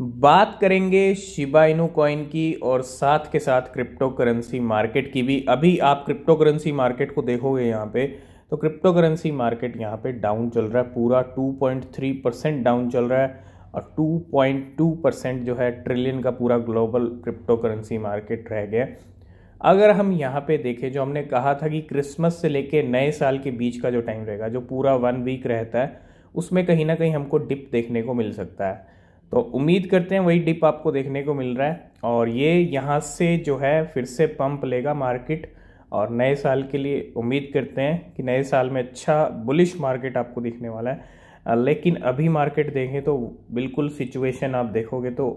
बात करेंगे Shiba coin की और साथ के साथ क्रिप्टो करेंसी मार्केट की भी अभी आप क्रिप्टो करेंसी मार्केट को देखोगे यहाँ पे तो क्रिप्टो करेंसी मार्केट यहाँ पे डाउन चल रहा है पूरा 2.3 परसेंट डाउन चल रहा है और 2.2 परसेंट जो है ट्रिलियन का पूरा ग्लोबल क्रिप्टो करेंसी मार्केट रह गया अगर हम यहाँ पे देखें जो हमने कहा था कि क्रिसमस से लेके नए साल के बीच का जो टाइम रहेगा जो पूरा वन वीक रहता है उसमें कहीं ना कहीं हमको डिप देखने को मिल सकता है तो उम्मीद करते हैं वही डिप आपको देखने को मिल रहा है और ये यहाँ से जो है फिर से पंप लेगा मार्केट और नए साल के लिए उम्मीद करते हैं कि नए साल में अच्छा बुलिश मार्केट आपको दिखने वाला है लेकिन अभी मार्केट देखें तो बिल्कुल सिचुएशन आप देखोगे तो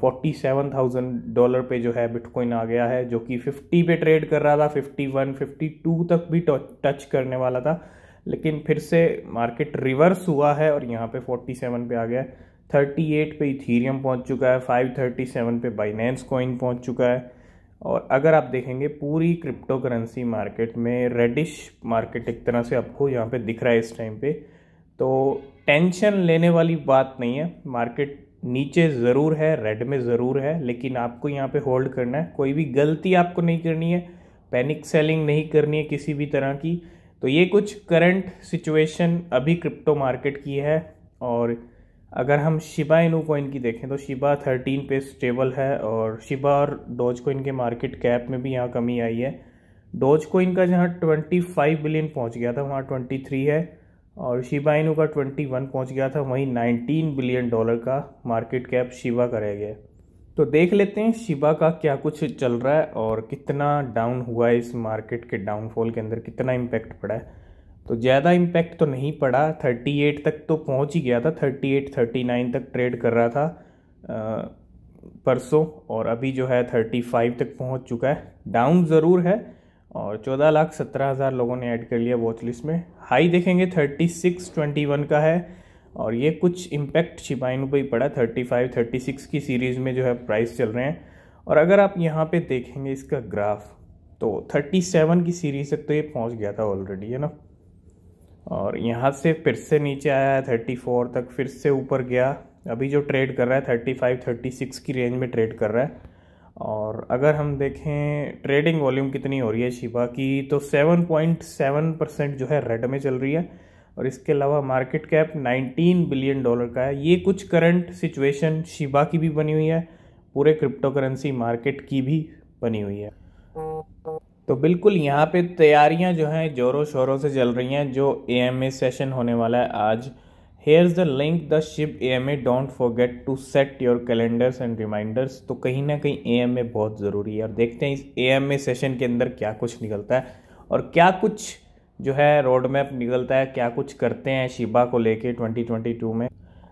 फोर्टी सेवन थाउजेंड डॉलर पे जो है बिटकॉइन आ गया है जो कि फिफ्टी पे ट्रेड कर रहा था फिफ्टी वन फिफ्टी टू तक भी टच करने वाला था लेकिन फिर से मार्केट रिवर्स हुआ है और यहाँ पे फोर्टी सेवन पे आ गया है 38 पे इथीरियम पहुंच चुका है 537 पे बाइनेंस कॉइन पहुंच चुका है और अगर आप देखेंगे पूरी क्रिप्टो करेंसी मार्केट में रेडिश मार्केट एक तरह से आपको यहाँ पे दिख रहा है इस टाइम पे तो टेंशन लेने वाली बात नहीं है मार्केट नीचे ज़रूर है रेड में ज़रूर है लेकिन आपको यहाँ पे होल्ड करना है कोई भी गलती आपको नहीं करनी है पैनिक सेलिंग नहीं करनी है किसी भी तरह की तो ये कुछ करंट सिचुएशन अभी क्रिप्टो मार्केट की है और अगर हम शिबा इनू कोइन की देखें तो शिबा थर्टीन पे स्टेबल है और शिबा और डोज कोइन के मार्केट कैप में भी यहाँ कमी आई है डोज कोइन का जहाँ ट्वेंटी फाइव बिलियन पहुँच गया था वहाँ ट्वेंटी थ्री है और शिबा इनू का ट्वेंटी वन पहुँच गया था वहीं नाइनटीन बिलियन डॉलर का मार्केट कैप शिबा का रह गया तो देख लेते हैं शिबा का क्या कुछ चल रहा है और कितना डाउन हुआ है इस मार्केट के डाउनफॉल के अंदर कितना इम्पैक्ट पड़ा है तो ज़्यादा इम्पैक्ट तो नहीं पड़ा 38 तक तो पहुंच ही गया था 38 39 तक ट्रेड कर रहा था परसों और अभी जो है 35 तक पहुंच चुका है डाउन ज़रूर है और चौदह लाख सत्रह हज़ार लोगों ने ऐड कर लिया वॉच लिस्ट में हाई देखेंगे थर्टी सिक्स ट्वेंटी वन का है और ये कुछ इम्पैक्ट छिपाइन पर ही पड़ा थर्टी फाइव थर्टी सिक्स की सीरीज़ में जो है प्राइस चल रहे हैं और अगर आप यहाँ पर देखेंगे इसका ग्राफ तो थर्टी सेवन की सीरीज़ तक तो ये पहुँच गया था ऑलरेडी है ना और यहाँ से फिर से नीचे आया है थर्टी फोर तक फिर से ऊपर गया अभी जो ट्रेड कर रहा है थर्टी फाइव थर्टी सिक्स की रेंज में ट्रेड कर रहा है और अगर हम देखें ट्रेडिंग वॉल्यूम कितनी हो रही है शिबा की तो सेवन पॉइंट सेवन परसेंट जो है रेड में चल रही है और इसके अलावा market cap nineteen billion dollar का है ये कुछ करंट सिचुएशन शिबा की भी बनी हुई है पूरे क्रिप्टो करेंसी मार्केट की भी बनी हुई है तो बिल्कुल यहाँ पे तैयारियाँ जो हैं जोरों शोरों से चल रही हैं जो ए एम ए सेशन होने वाला है आज here is the link the SHIB A M A don't forget to set your calendars and reminders तो कहीं ना कहीं ए एम ए बहुत ज़रूरी है और देखते हैं इस ए एम ए सेशन के अंदर क्या कुछ निकलता है और क्या कुछ जो है रोड मैप निकलता है क्या कुछ करते हैं शिबा को लेके 2022 में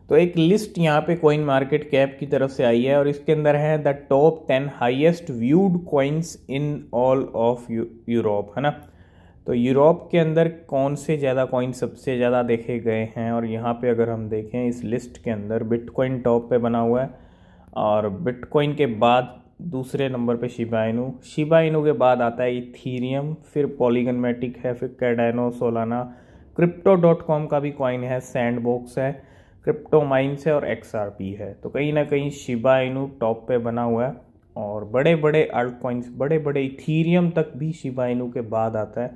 तो एक लिस्ट यहाँ पे कॉइन मार्केट कैप की तरफ से आई है और इसके अंदर है the top ten highest viewed coins in all of Europe है ना तो यूरोप के अंदर कौन से ज़्यादा कॉइन सबसे ज़्यादा देखे गए हैं और यहाँ पे अगर हम देखें इस लिस्ट के अंदर बिटकॉइन टॉप पे बना हुआ है और बिटकॉइन के बाद दूसरे नंबर पे शिबाइनू शिबाइनू के बाद आता है इथीरियम फिर पॉलीगनमेटिक है फिर Cardano Solana crypto dot com का भी कॉइन है सैंड बॉक्स है क्रिप्टो माइंस है और एक्स है तो कहीं ना कहीं शिबा इनू टॉप पे बना हुआ है और बड़े बड़े अल्ट कॉइंस बड़े बड़े इथीरियम तक भी शिबा इनू के बाद आता है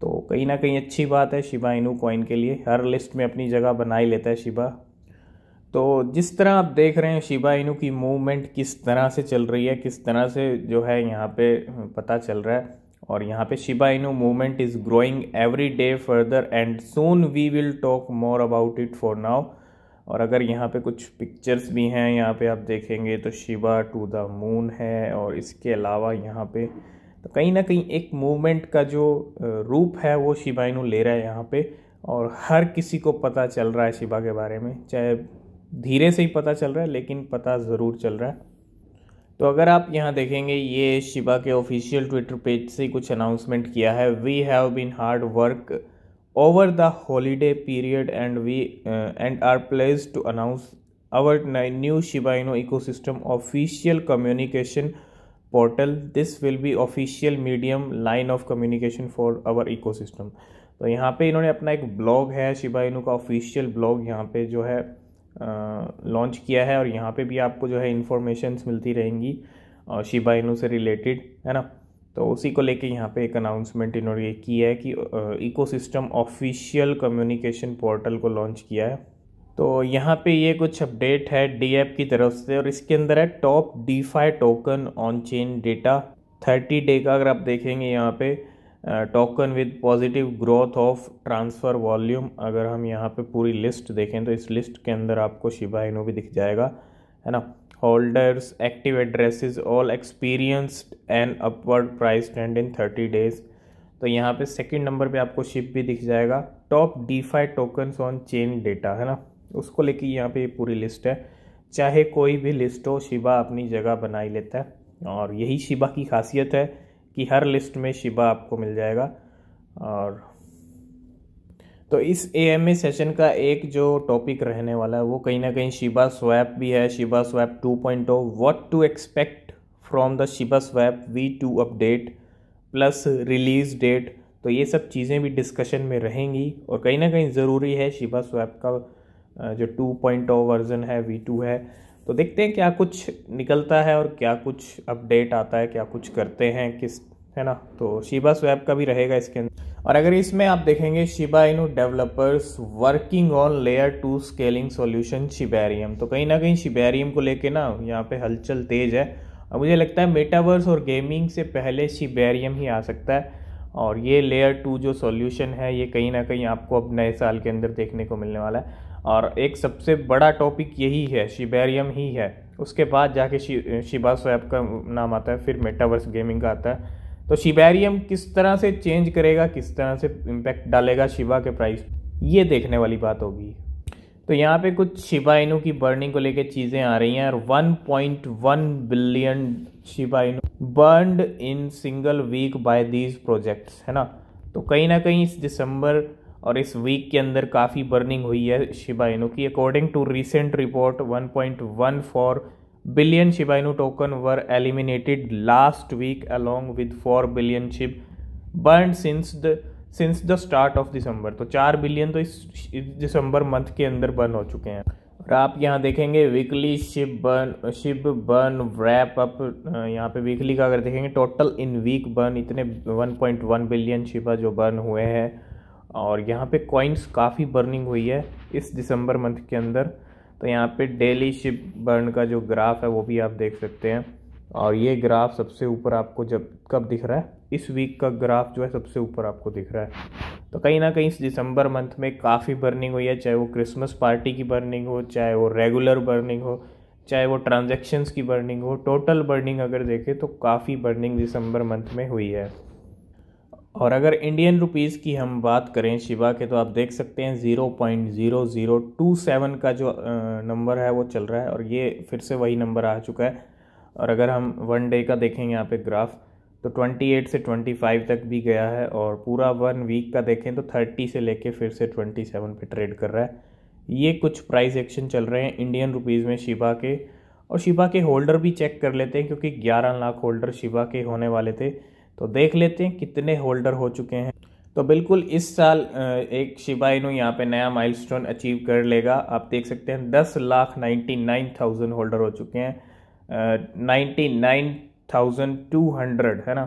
तो कहीं ना कहीं अच्छी बात है शिबा इनू कॉइन के लिए हर लिस्ट में अपनी जगह बना ही लेता है शिबा तो जिस तरह आप देख रहे हैं शिबा इनू की मूवमेंट किस तरह से चल रही है किस तरह से जो है यहाँ पे हम्म, पता चल रहा है और यहाँ पे Shiba Inu movement is growing every day further and soon we will talk more about it for now और अगर यहाँ पे कुछ पिक्चर्स भी हैं यहाँ पे आप देखेंगे तो शिवा टू द मून है और इसके अलावा यहाँ पे तो कहीं ना कहीं एक मूवमेंट का जो रूप है वो शिवाइनु ले रहा है यहाँ पे और हर किसी को पता चल रहा है शिवा के बारे में चाहे धीरे से ही पता चल रहा है लेकिन पता ज़रूर चल रहा है तो अगर आप यहाँ देखेंगे ये शिवा के ऑफिशियल ट्विटर पेज से कुछ अनाउंसमेंट किया है we have been hard work over the holiday period and we uh, and are pleased to announce our new Shiba Inu ecosystem official communication portal this will be official medium line of communication for our ecosystem तो यहाँ पे इन्होंने अपना एक blog है Shiba Inu का official blog यहाँ पे जो है लॉन्च किया है और यहाँ पे भी आपको जो है इन्फॉर्मेशन मिलती रहेंगी शिबा इनू से रिलेटेड है ना तो उसी को लेके यहाँ पे एक अनाउंसमेंट इन्होंने ये किया है कि इकोसिस्टम ऑफिशियल कम्युनिकेशन पोर्टल को लॉन्च किया है तो यहाँ पे ये कुछ अपडेट है डी की तरफ से और इसके अंदर है top D token on chain data thirty day का अगर आप देखेंगे यहाँ पे token with positive growth of transfer volume अगर हम यहाँ पे पूरी लिस्ट देखें तो इस लिस्ट के अंदर आपको शिबा इनो भी दिख जाएगा है ना holders active addresses all experienced an upward price trend in 30 days तो यहाँ पे सेकंड नंबर पे आपको शिप भी दिख जाएगा top DeFi tokens on chain data है ना उसको लेके यहाँ पे ये पूरी लिस्ट है चाहे कोई भी लिस्ट हो शिबा अपनी जगह बनाई लेता है और यही शिबा की खासियत है कि हर लिस्ट में शिबा आपको मिल जाएगा और तो इस ए एम ए सेशन का एक जो टॉपिक रहने वाला है वो कहीं ना कहीं शिबा स्वैप भी है ShibaSwap two point O what to expect from the ShibaSwap V two update plus release date तो ये सब चीज़ें भी डिस्कशन में रहेंगी और कहीं ना कहीं ज़रूरी है शिबा स्वैप का जो टू पॉइंट ओ वर्जन है वी टू है तो देखते हैं क्या कुछ निकलता है और क्या कुछ अपडेट आता है क्या कुछ करते हैं किस है ना तो शिबा स्वैप का भी रहेगा इसके अंदर और अगर इसमें आप देखेंगे Shiba Inu developers working on layer two scaling solution Shibarium तो कहीं ना कहीं शिबेरियम को लेके ना यहाँ पे हलचल तेज है और मुझे लगता है मेटावर्स और गेमिंग से पहले शिबेरियम ही आ सकता है और ये लेयर टू जो सॉल्यूशन है ये कहीं ना कहीं आपको अब नए साल के अंदर देखने को मिलने वाला है और एक सबसे बड़ा टॉपिक यही है शिबेरियम ही है उसके बाद जाके शि, शिबा स्वैप का नाम आता है फिर मेटावर्स गेमिंग का आता है तो शिबेरियम किस तरह से चेंज करेगा किस तरह से इम्पैक्ट डालेगा शिवा के प्राइस ये देखने वाली बात होगी तो यहाँ पे कुछ शिबाइनू की बर्निंग को लेके चीज़ें आ रही हैं और 1.1 billion Shiba Inu burned in single week by these projects है ना तो कहीं ना कहीं इस दिसंबर और इस वीक के अंदर काफ़ी बर्निंग हुई है शिबाइनू की according to recent report one four billion Shiba Inu token were eliminated last week along with four billion SHIB burn since the since the start of December तो चार बिलियन तो इस दिसंबर मंथ के अंदर burn हो चुके हैं और आप यहाँ देखेंगे weekly Shib burn Shib burn wrap up यहाँ पे वीकली का अगर देखेंगे टोटल इन वीक बर्न इतने 1.1 बिलियन शिपा जो बर्न हुए हैं और यहाँ पे कॉइन्स काफ़ी बर्निंग हुई है इस दिसंबर मंथ के अंदर तो यहाँ पे डेली शिप बर्न का जो ग्राफ है वो भी आप देख सकते हैं और ये ग्राफ सबसे ऊपर आपको जब कब दिख रहा है इस वीक का ग्राफ जो है सबसे ऊपर आपको दिख रहा है तो कहीं ना कहीं इस दिसंबर मंथ में काफ़ी बर्निंग हुई है चाहे वो क्रिसमस पार्टी की बर्निंग हो चाहे वो रेगुलर बर्निंग हो चाहे वो ट्रांजेक्शन्स की बर्निंग हो टोटल बर्निंग अगर देखें तो काफ़ी बर्निंग दिसंबर मंथ में हुई है और अगर इंडियन रुपीज़ की हम बात करें शिवा के तो आप देख सकते हैं zero point zero zero two seven का जो नंबर है वो चल रहा है और ये फिर से वही नंबर आ चुका है और अगर हम वन डे का देखें यहाँ पे ग्राफ तो 28 से 25 तक भी गया है और पूरा वन वीक का देखें तो 30 से लेके फिर से 27 पे ट्रेड कर रहा है ये कुछ प्राइस एक्शन चल रहे हैं इंडियन रुपीज़ में शिबा के और शिबा के होल्डर भी चेक कर लेते हैं क्योंकि 11 लाख होल्डर शिबा के होने वाले थे तो देख लेते हैं कितने होल्डर हो चुके हैं तो बिल्कुल इस साल एक शिबा इनु यहाँ पे नया माइलस्टोन अचीव कर लेगा आप देख सकते हैं दस lakh ninety nine thousand holder हो चुके हैं ninety nine thousand two hundred है ना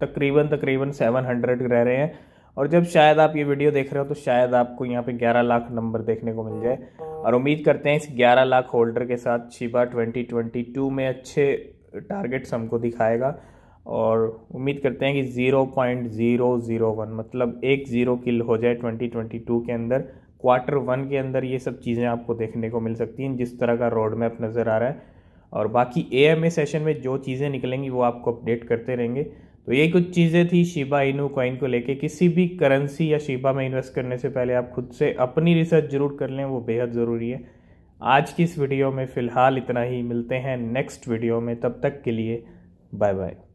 तकरीबन तकरीबन सेवन हंड्रेड रह रहे हैं और जब शायद आप ये वीडियो देख रहे हो तो शायद आपको यहाँ पे 11 लाख नंबर देखने को मिल जाए और उम्मीद करते हैं इस 11 लाख होल्डर के साथ शिबा 2022 में अच्छे टारगेट्स हमको दिखाएगा और उम्मीद करते हैं कि zero point zero zero one मतलब एक ज़ीरो किल हो जाए ट्वेंटी ट्वेंटी टू के अंदर क्वार्टर वन के अंदर ये सब चीज़ें आपको देखने को मिल सकती हैं जिस तरह का रोड मैप नज़र आ रहा है और बाकी ए एम ए सेशन में जो चीज़ें निकलेंगी वो आपको अपडेट करते रहेंगे तो ये कुछ चीज़ें थी शिबा इनू कॉइन को लेके किसी भी करेंसी या शिबा में इन्वेस्ट करने से पहले आप खुद से अपनी रिसर्च जरूर कर लें वो बेहद ज़रूरी है आज की इस वीडियो में फ़िलहाल इतना ही मिलते हैं नेक्स्ट वीडियो में तब तक के लिए बाय बाय